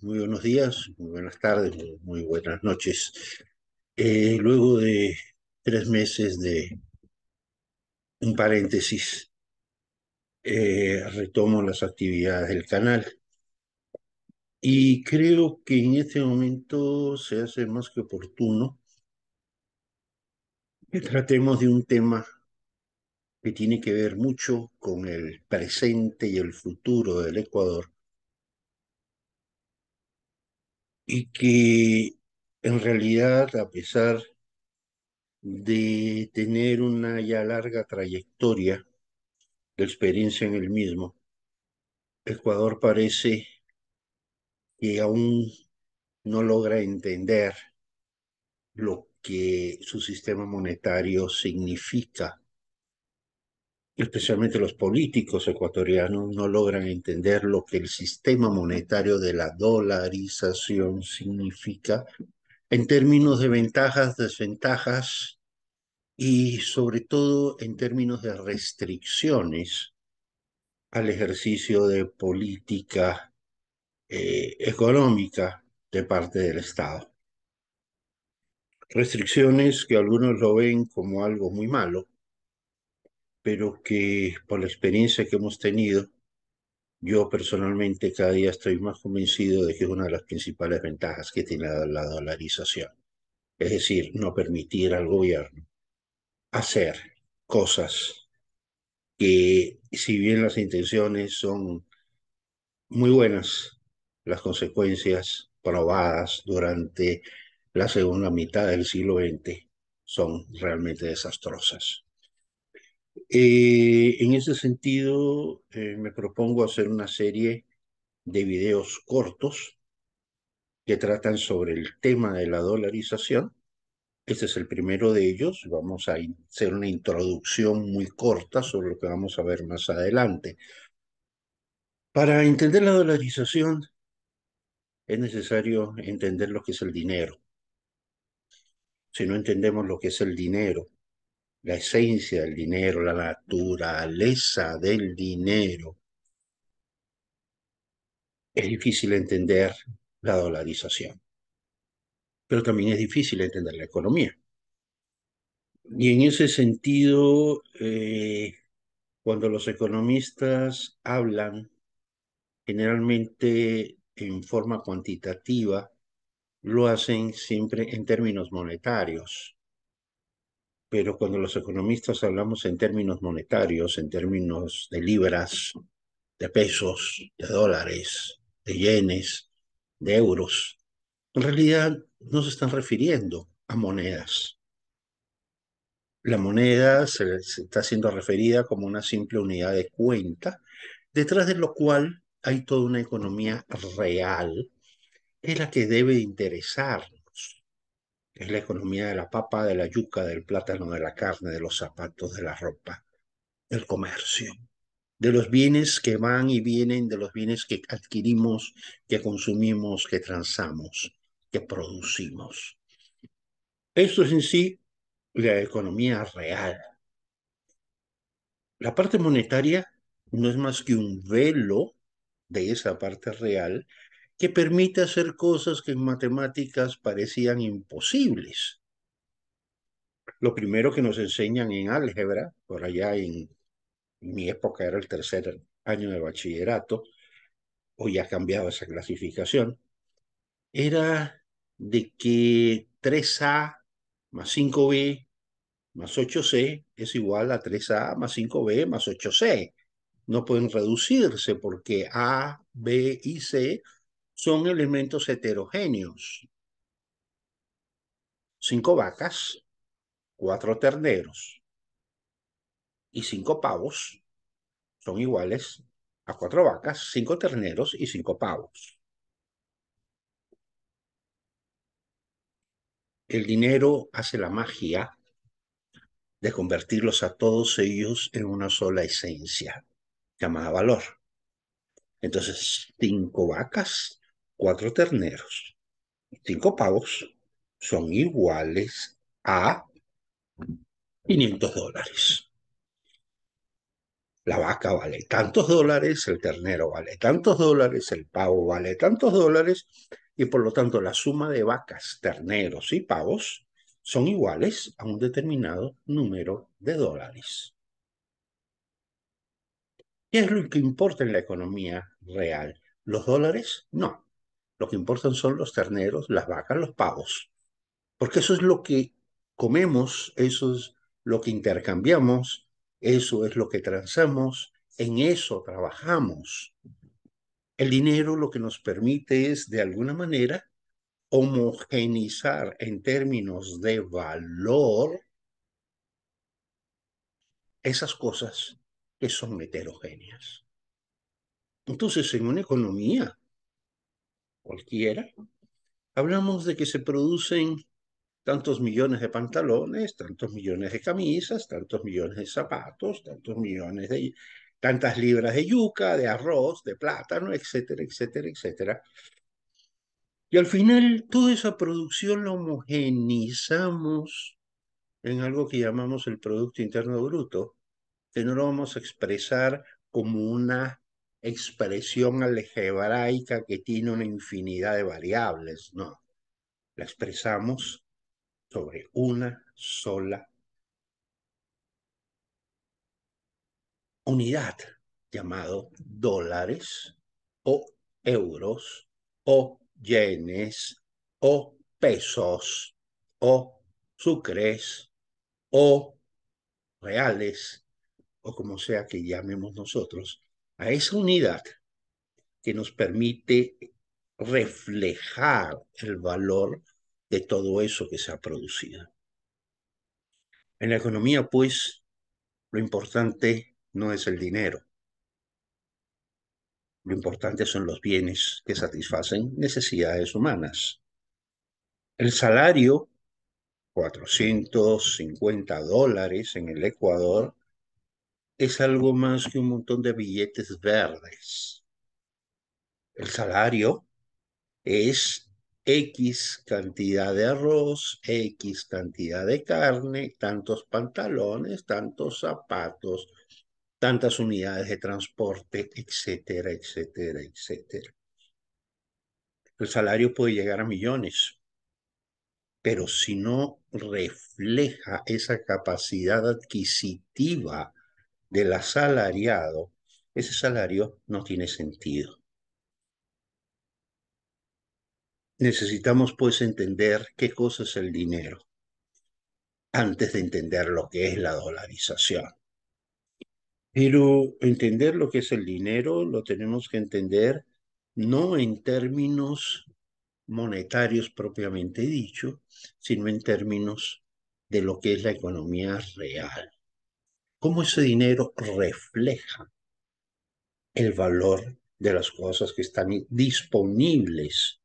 muy buenos días, muy buenas tardes, muy, buenas noches. Eh, luego de tres meses de un paréntesis, eh, retomo las actividades del canal. Y creo que en este momento se hace más que oportuno que tratemos de un tema que tiene que ver mucho con el presente y el futuro del Ecuador y que en realidad, a pesar de tener una ya larga trayectoria de experiencia en el mismo, Ecuador parece que aún no logra entender lo que su sistema monetario significa especialmente los políticos ecuatorianos, no logran entender lo que el sistema monetario de la dolarización significa en términos de ventajas, desventajas y sobre todo en términos de restricciones al ejercicio de política eh, económica de parte del Estado. Restricciones que algunos lo ven como algo muy malo, pero que por la experiencia que hemos tenido, yo personalmente cada día estoy más convencido de que es una de las principales ventajas que tiene la, dolarización. Es decir, no permitir al gobierno hacer cosas que si bien las intenciones son muy buenas, las consecuencias probadas durante la segunda mitad del siglo XX son realmente desastrosas. Eh, en ese sentido, eh, me propongo hacer una serie de videos cortos que tratan sobre el tema de la dolarización. Este es el primero de ellos. Vamos a hacer una introducción muy corta sobre lo que vamos a ver más adelante. Para entender la dolarización es necesario entender lo que es el dinero. Si no entendemos lo que es el dinero, la esencia del dinero, la naturaleza del dinero. Es difícil entender la dolarización, pero también es difícil entender la economía. Y en ese sentido, eh, cuando los economistas hablan, generalmente en forma cuantitativa, lo hacen siempre en términos monetarios pero cuando los economistas hablamos en términos monetarios, en términos de libras, de pesos, de dólares, de yenes, de euros, en realidad no se están refiriendo a monedas. La moneda se, está siendo referida como una simple unidad de cuenta, detrás de lo cual hay toda una economía real, es la que debe interesar es la economía de la papa, de la yuca, del plátano, de la carne, de los zapatos, de la ropa, del comercio, de los bienes que van y vienen, de los bienes que adquirimos, que consumimos, que transamos, que producimos. Esto es en sí la economía real. La parte monetaria no es más que un velo de esa parte real que permite hacer cosas que en matemáticas parecían imposibles. Lo primero que nos enseñan en álgebra, por allá en, mi época era el tercer año de bachillerato, hoy ha cambiado esa clasificación, era de que 3A más 5B más 8C es igual a 3A más 5B más 8C. No pueden reducirse porque A, B y C son elementos heterogéneos. Cinco vacas, cuatro terneros y cinco pavos son iguales a cuatro vacas, cinco terneros y cinco pavos. El dinero hace la magia de convertirlos a todos ellos en una sola esencia llamada valor. Entonces, cinco vacas, cuatro terneros, cinco pavos, son iguales a 500 dólares. La vaca vale tantos dólares, el ternero vale tantos dólares, el pavo vale tantos dólares, y por lo tanto la suma de vacas, terneros y pavos son iguales a un determinado número de dólares. ¿Qué es lo que importa en la economía real? ¿Los dólares? No. Lo que importan son los terneros, las vacas, los pavos. Porque eso es lo que comemos, eso es lo que intercambiamos, eso es lo que transamos, en eso trabajamos. El dinero lo que nos permite es, de alguna manera, homogenizar en términos de valor esas cosas que son heterogéneas. Entonces, en una economía cualquiera, hablamos de que se producen tantos millones de pantalones, tantos millones de camisas, tantos millones de zapatos, tantos millones de tantas libras de yuca, de arroz, de plátano, etcétera, etcétera, etcétera. Y al final toda esa producción la homogenizamos en algo que llamamos el Producto Interno Bruto, que no lo vamos a expresar como una expresión algebraica que tiene una infinidad de variables, no. La expresamos sobre una sola unidad llamado dólares o euros o yenes o pesos o sucres o reales o como sea que llamemos nosotros a esa unidad que nos permite reflejar el valor de todo eso que se ha producido. En la economía, pues, lo importante no es el dinero. Lo importante son los bienes que satisfacen necesidades humanas. El salario, 450 dólares en el Ecuador, es algo más que un montón de billetes verdes. El salario es X cantidad de arroz, X cantidad de carne, tantos pantalones, tantos zapatos, tantas unidades de transporte, etcétera, etcétera, etcétera. El salario puede llegar a millones, pero si no refleja esa capacidad adquisitiva del asalariado, ese salario no tiene sentido. Necesitamos pues entender qué cosa es el dinero antes de entender lo que es la dolarización. Pero entender lo que es el dinero lo tenemos que entender no en términos monetarios propiamente dicho, sino en términos de lo que es la economía real cómo ese dinero refleja el valor de las cosas que están disponibles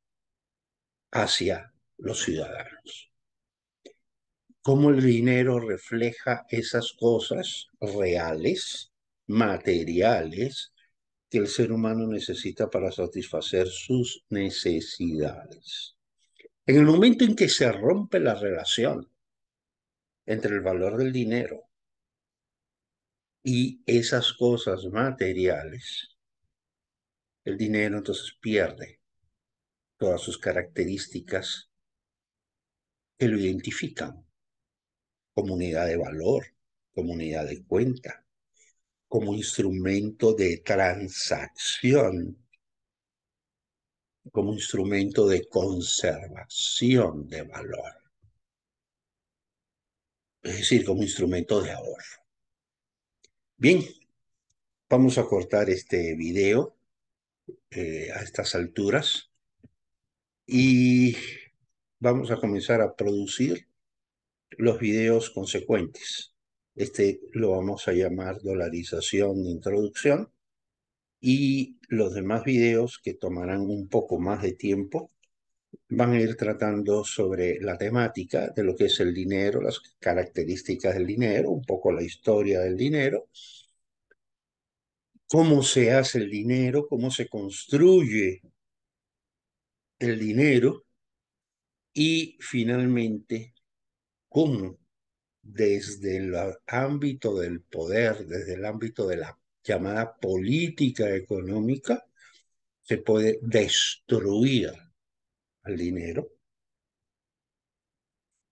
hacia los ciudadanos. Cómo el dinero refleja esas cosas reales, materiales, que el ser humano necesita para satisfacer sus necesidades. En el momento en que se rompe la relación entre el valor del dinero y esas cosas materiales, el dinero entonces pierde todas sus características que lo identifican. Comunidad de valor, comunidad de cuenta, como instrumento de transacción, como instrumento de conservación de valor. Es decir, como instrumento de ahorro. Bien, vamos a cortar este video eh, a estas alturas y vamos a comenzar a producir los videos consecuentes. Este lo vamos a llamar dolarización de introducción y los demás videos que tomarán un poco más de tiempo van a ir tratando sobre la temática de lo que es el dinero, las características del dinero, un poco la historia del dinero, cómo se hace el dinero, cómo se construye el dinero y finalmente cómo desde el ámbito del poder, desde el ámbito de la llamada política económica, se puede destruir al dinero,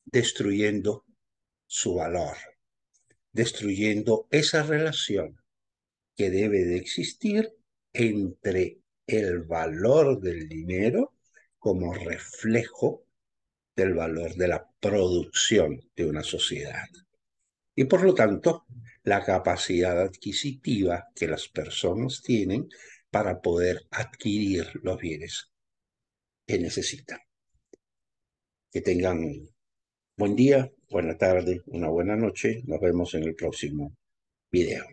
destruyendo su valor, destruyendo esa relación que debe de existir entre el valor del dinero como reflejo del valor de la producción de una sociedad. Y por lo tanto, la capacidad adquisitiva que las personas tienen para poder adquirir los bienes que necesitan. Que tengan buen día, buena tarde, una buena noche. Nos vemos en el próximo video.